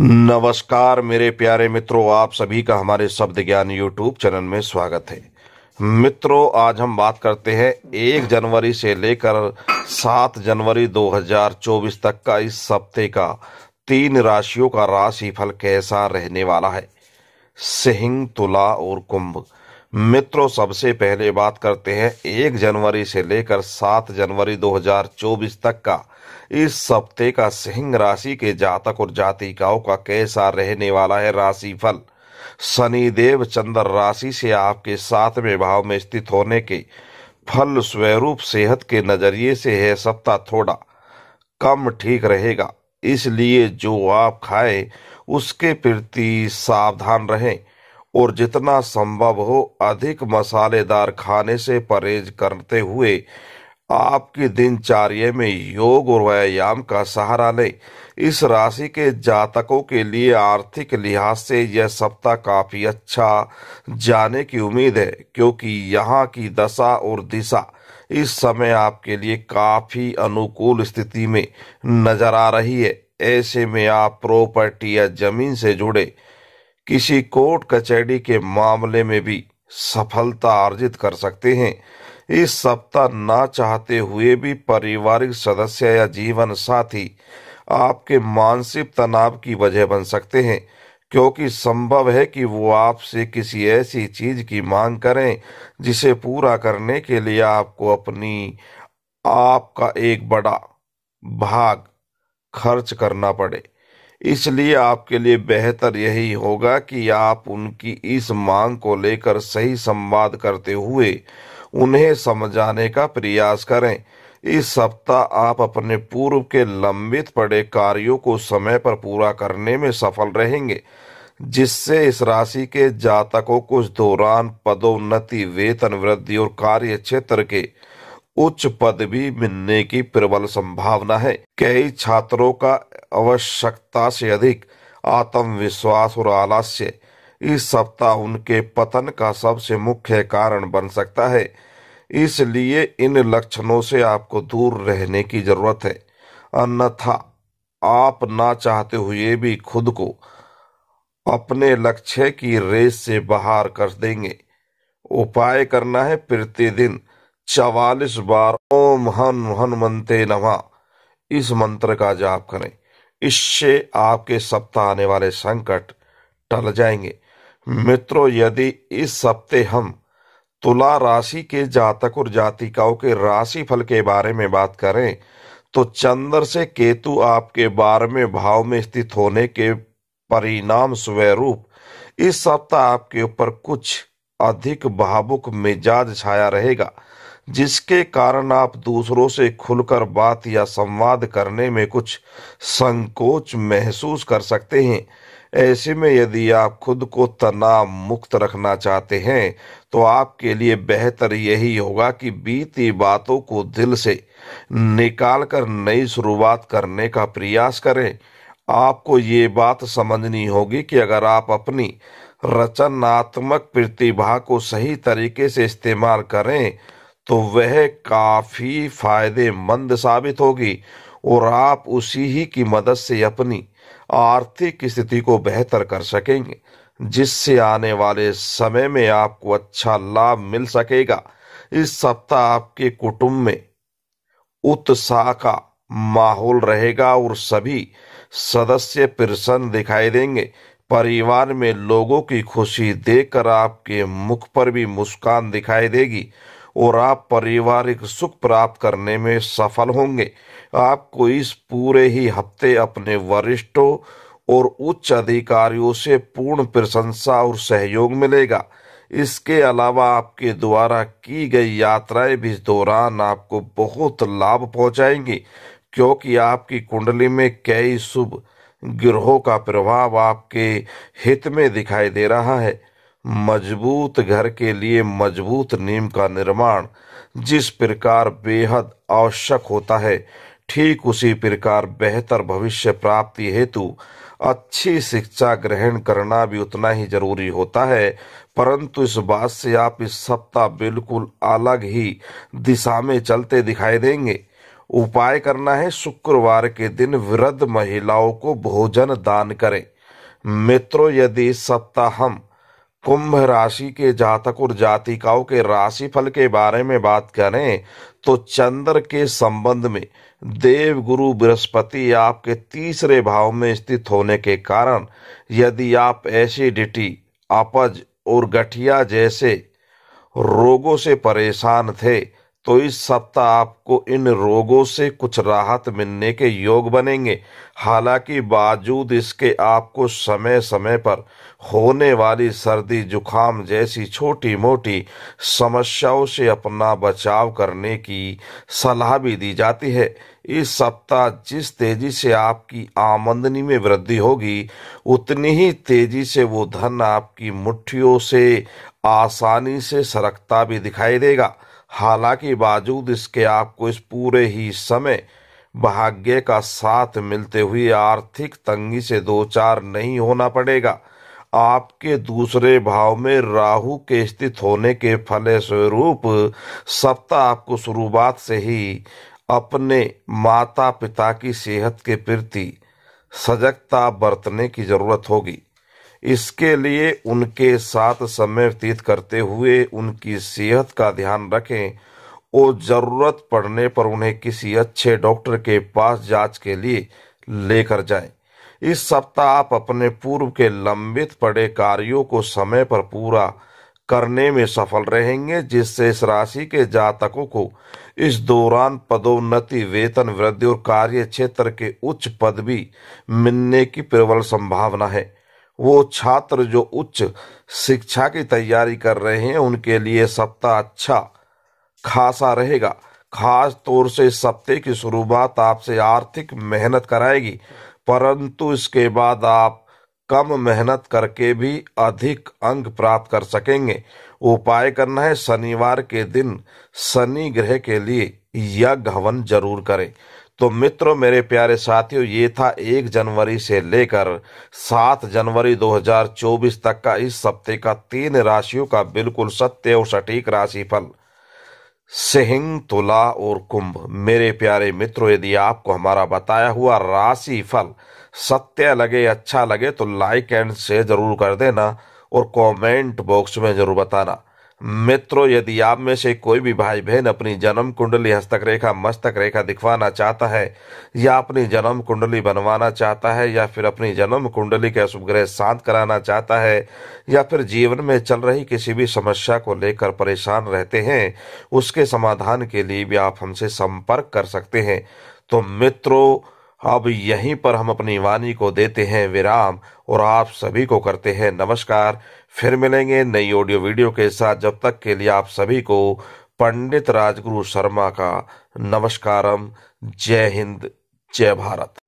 नमस्कार मेरे प्यारे मित्रों आप सभी का हमारे शब्द ज्ञान यूट्यूब चैनल में स्वागत है मित्रों आज हम बात करते हैं एक जनवरी से लेकर सात जनवरी 2024 तक का इस हफ्ते का तीन राशियों का राशिफल कैसा रहने वाला है सिंह तुला और कुंभ मित्रों सबसे पहले बात करते हैं एक जनवरी से लेकर सात जनवरी 2024 तक का इस सप्ते का सिंह राशि के जातक और जातिकाओं का कैसा रहने वाला है राशि फल शनिदेव चंद्र राशि से आपके सातवें भाव में स्थित होने के फल स्वरूप सेहत के नजरिए से है सप्ताह थोड़ा कम ठीक रहेगा इसलिए जो आप खाए उसके प्रति सावधान रहें और जितना संभव हो अधिक मसालेदार खाने से परहेज करते हुए आपकी दिनचर्या में योग और व्यायाम का सहारा लें इस राशि के जातकों के लिए आर्थिक लिहाज से यह सप्ताह काफी अच्छा जाने की उम्मीद है क्योंकि यहाँ की दशा और दिशा इस समय आपके लिए काफी अनुकूल स्थिति में नजर आ रही है ऐसे में आप प्रॉपर्टी या जमीन से जुड़े किसी कोर्ट कचहरी के मामले में भी सफलता अर्जित कर सकते हैं इस सप्ताह ना चाहते हुए भी पारिवारिक सदस्य या जीवन साथी आपके मानसिक तनाव की वजह बन सकते हैं क्योंकि संभव है कि वो आपसे किसी ऐसी चीज की मांग करें जिसे पूरा करने के लिए आपको अपनी आपका एक बड़ा भाग खर्च करना पड़े इसलिए आपके लिए बेहतर यही होगा कि आप उनकी इस मांग को लेकर सही संवाद करते हुए उन्हें समझाने का प्रयास करें इस सप्ताह आप अपने पूर्व के लंबित पड़े कार्यों को समय पर पूरा करने में सफल रहेंगे जिससे इस राशि के जातकों को इस दौरान पदोन्नति वेतन वृद्धि और कार्य क्षेत्र के उच्च पद भी मिलने की प्रबल संभावना है कई छात्रों का आवश्यकता से अधिक आत्मविश्वास और आलस्य इस सप्ताह उनके पतन का सबसे मुख्य कारण बन सकता है इसलिए इन लक्षणों से आपको दूर रहने की जरूरत है अन्यथा आप ना चाहते हुए भी खुद को अपने लक्ष्य की रेस से बाहर कर देंगे उपाय करना है प्रतिदिन चवालीस बार ओम हन हनुमंते नमा इस मंत्र का जाप करें इससे आपके सप्ताह आने वाले संकट टल जाएंगे मित्रों यदि इस सप्ते हम तुला राशि के जातक और जातिकाओं के राशि फल के बारे में बात करें तो चंद्र से केतु आपके बारहवें भाव में स्थित होने के परिणाम स्वरूप इस सप्ताह आपके ऊपर कुछ अधिक भावुक मिजाज छाया रहेगा जिसके कारण आप दूसरों से खुलकर बात या संवाद करने में कुछ संकोच महसूस कर सकते हैं ऐसे में यदि आप खुद को तनाव मुक्त रखना चाहते हैं तो आपके लिए बेहतर यही होगा कि बीती बातों को दिल से निकाल कर नई शुरुआत करने का प्रयास करें आपको ये बात समझनी होगी कि अगर आप अपनी रचनात्मक प्रतिभा को सही तरीके से इस्तेमाल करें तो वह काफ़ी फायदेमंद साबित होगी और आप उसी ही की मदद से अपनी आर्थिक स्थिति को बेहतर कर सकेंगे जिससे आने वाले समय में आपको अच्छा लाभ मिल सकेगा इस सप्ताह आपके कुटुंब में उत्साह का माहौल रहेगा और सभी सदस्य प्रसन्न दिखाई देंगे परिवार में लोगों की खुशी देखकर आपके मुख पर भी मुस्कान दिखाई देगी और आप पारिवारिक सुख प्राप्त करने में सफल होंगे आपको इस पूरे ही हफ्ते अपने वरिष्ठों और उच्च अधिकारियों से पूर्ण प्रशंसा और सहयोग मिलेगा इसके अलावा आपके द्वारा की गई यात्राएं भी इस दौरान आपको बहुत लाभ पहुंचाएंगी क्योंकि आपकी कुंडली में कई शुभ ग्रहों का प्रभाव आपके हित में दिखाई दे रहा है मजबूत घर के लिए मजबूत नीम का निर्माण जिस प्रकार बेहद आवश्यक होता है ठीक उसी प्रकार बेहतर भविष्य प्राप्ति हेतु अच्छी शिक्षा ग्रहण करना भी उतना ही जरूरी होता है परंतु इस बात से आप इस सप्ताह बिल्कुल अलग ही दिशा में चलते दिखाई देंगे उपाय करना है शुक्रवार के दिन वृद्ध महिलाओं को भोजन दान करें मित्रों यदि सप्ताह हम कुंभ राशि के जातक और जातिकाओं के राशि फल के बारे में बात करें तो चंद्र के संबंध में देव गुरु बृहस्पति आपके तीसरे भाव में स्थित होने के कारण यदि आप एसिडिटी अपज और गठिया जैसे रोगों से परेशान थे तो इस सप्ताह आपको इन रोगों से कुछ राहत मिलने के योग बनेंगे हालांकि बावजूद इसके आपको समय समय पर होने वाली सर्दी जुखाम जैसी छोटी मोटी समस्याओं से अपना बचाव करने की सलाह भी दी जाती है इस सप्ताह जिस तेजी से आपकी आमदनी में वृद्धि होगी उतनी ही तेजी से वो धन आपकी मुट्ठियों से आसानी से सरकता भी दिखाई देगा हालांकि बावजूद इसके आपको इस पूरे ही समय भाग्य का साथ मिलते हुए आर्थिक तंगी से दो चार नहीं होना पड़ेगा आपके दूसरे भाव में राहु के स्थित होने के फले स्वरूप सप्ताह आपको शुरुआत से ही अपने माता पिता की सेहत के प्रति सजगता बरतने की जरूरत होगी इसके लिए उनके साथ समय व्यतीत करते हुए उनकी सेहत का ध्यान रखें और ज़रूरत पड़ने पर उन्हें किसी अच्छे डॉक्टर के पास जांच के लिए लेकर जाएं। इस सप्ताह आप अपने पूर्व के लंबित पड़े कार्यों को समय पर पूरा करने में सफल रहेंगे जिससे इस राशि के जातकों को इस दौरान पदोन्नति वेतन वृद्धि और कार्य क्षेत्र के उच्च पद भी मिलने की प्रबल संभावना है वो छात्र जो उच्च शिक्षा की तैयारी कर रहे हैं उनके लिए सप्ताह अच्छा खासा रहेगा खास तौर से इस सप्ते की शुरुआत आपसे आर्थिक मेहनत कराएगी परंतु इसके बाद आप कम मेहनत करके भी अधिक अंक प्राप्त कर सकेंगे उपाय करना है शनिवार के दिन शनि ग्रह के लिए यज्ञ हवन जरूर करें तो मित्रों मेरे प्यारे साथियों ये था एक जनवरी से लेकर सात जनवरी 2024 तक का इस हफ्ते का तीन राशियों का बिल्कुल सत्य और सटीक राशिफल सिंह तुला और कुंभ मेरे प्यारे मित्रों यदि आपको हमारा बताया हुआ राशि फल सत्य लगे अच्छा लगे तो लाइक एंड शेयर जरूर कर देना और कमेंट बॉक्स में जरूर बताना मित्रों यदि आप में से कोई भी भाई बहन अपनी जन्म कुंडली हस्तक रेखा मस्तक रेखा दिखवाना चाहता है या अपनी जन्म कुंडली बनवाना चाहता है या फिर अपनी जन्म कुंडली के अशुभ ग्रह शांत कराना चाहता है या फिर जीवन में चल रही किसी भी समस्या को लेकर परेशान रहते हैं उसके समाधान के लिए भी आप हमसे संपर्क कर सकते हैं तो मित्रों अब यहीं पर हम अपनी वाणी को देते हैं विराम और आप सभी को करते हैं नमस्कार फिर मिलेंगे नई ऑडियो वीडियो के साथ जब तक के लिए आप सभी को पंडित राजगुरु शर्मा का नमस्कारम जय हिंद जय भारत